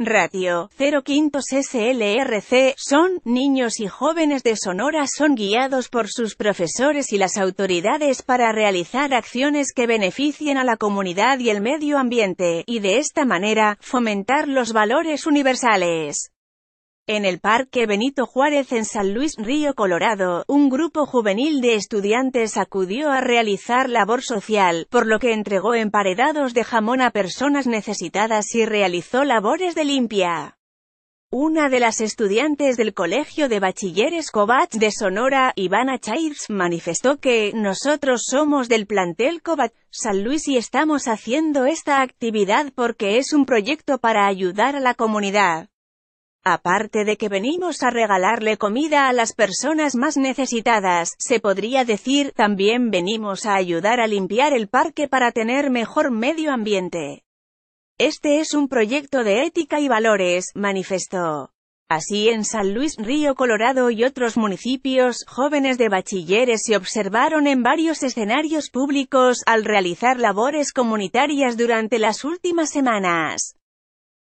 Ratio 05 SLRC son niños y jóvenes de Sonora son guiados por sus profesores y las autoridades para realizar acciones que beneficien a la comunidad y el medio ambiente, y de esta manera, fomentar los valores universales. En el Parque Benito Juárez en San Luis, Río Colorado, un grupo juvenil de estudiantes acudió a realizar labor social, por lo que entregó emparedados de jamón a personas necesitadas y realizó labores de limpia. Una de las estudiantes del Colegio de Bachilleres Covach de Sonora, Ivana Chávez, manifestó que, nosotros somos del plantel Covach San Luis y estamos haciendo esta actividad porque es un proyecto para ayudar a la comunidad. Aparte de que venimos a regalarle comida a las personas más necesitadas, se podría decir, también venimos a ayudar a limpiar el parque para tener mejor medio ambiente. Este es un proyecto de ética y valores, manifestó. Así en San Luis, Río Colorado y otros municipios, jóvenes de bachilleres se observaron en varios escenarios públicos al realizar labores comunitarias durante las últimas semanas.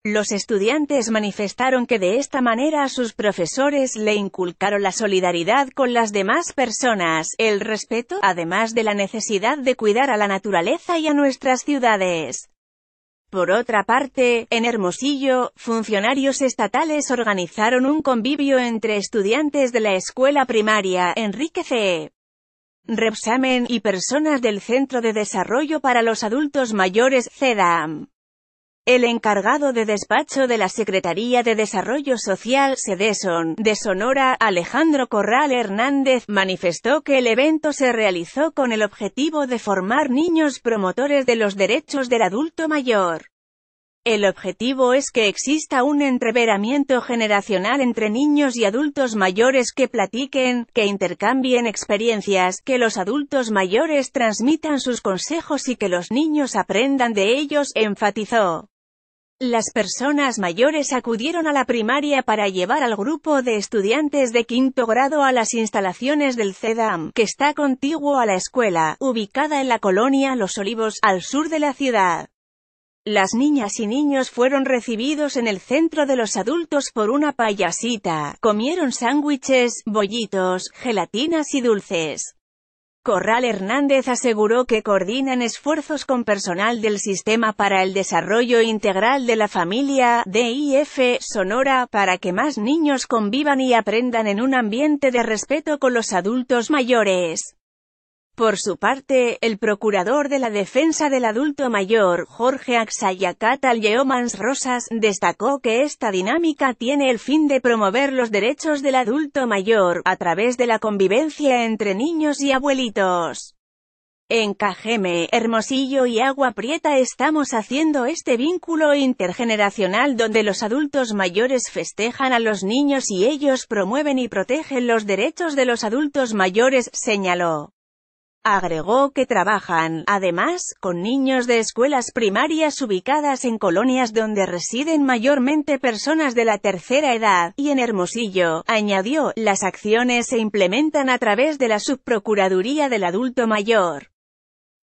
Los estudiantes manifestaron que de esta manera a sus profesores le inculcaron la solidaridad con las demás personas, el respeto, además de la necesidad de cuidar a la naturaleza y a nuestras ciudades. Por otra parte, en Hermosillo, funcionarios estatales organizaron un convivio entre estudiantes de la escuela primaria Enrique C. Repsamen y personas del Centro de Desarrollo para los Adultos Mayores CEDAM. El encargado de despacho de la Secretaría de Desarrollo Social, SEDESON, de Sonora, Alejandro Corral Hernández, manifestó que el evento se realizó con el objetivo de formar niños promotores de los derechos del adulto mayor. El objetivo es que exista un entreveramiento generacional entre niños y adultos mayores que platiquen, que intercambien experiencias, que los adultos mayores transmitan sus consejos y que los niños aprendan de ellos, enfatizó. Las personas mayores acudieron a la primaria para llevar al grupo de estudiantes de quinto grado a las instalaciones del CEDAM, que está contiguo a la escuela, ubicada en la colonia Los Olivos, al sur de la ciudad. Las niñas y niños fueron recibidos en el centro de los adultos por una payasita, comieron sándwiches, bollitos, gelatinas y dulces. Corral Hernández aseguró que coordinan esfuerzos con personal del Sistema para el Desarrollo Integral de la Familia, DIF, Sonora, para que más niños convivan y aprendan en un ambiente de respeto con los adultos mayores. Por su parte, el procurador de la defensa del adulto mayor, Jorge Axayacatal Yeomans Rosas, destacó que esta dinámica tiene el fin de promover los derechos del adulto mayor, a través de la convivencia entre niños y abuelitos. En Cajeme, Hermosillo y Agua Prieta estamos haciendo este vínculo intergeneracional donde los adultos mayores festejan a los niños y ellos promueven y protegen los derechos de los adultos mayores, señaló. Agregó que trabajan, además, con niños de escuelas primarias ubicadas en colonias donde residen mayormente personas de la tercera edad, y en Hermosillo, añadió, las acciones se implementan a través de la Subprocuraduría del Adulto Mayor.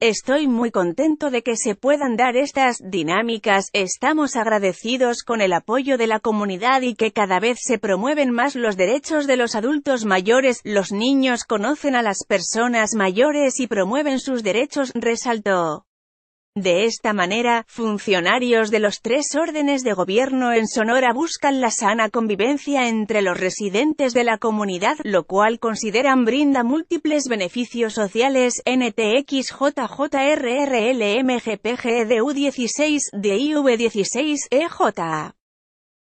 Estoy muy contento de que se puedan dar estas dinámicas, estamos agradecidos con el apoyo de la comunidad y que cada vez se promueven más los derechos de los adultos mayores, los niños conocen a las personas mayores y promueven sus derechos, resaltó. De esta manera, funcionarios de los tres órdenes de gobierno en Sonora buscan la sana convivencia entre los residentes de la comunidad, lo cual consideran brinda múltiples beneficios sociales, NTXJJRRLMGPGDU16, e DIV16, EJ.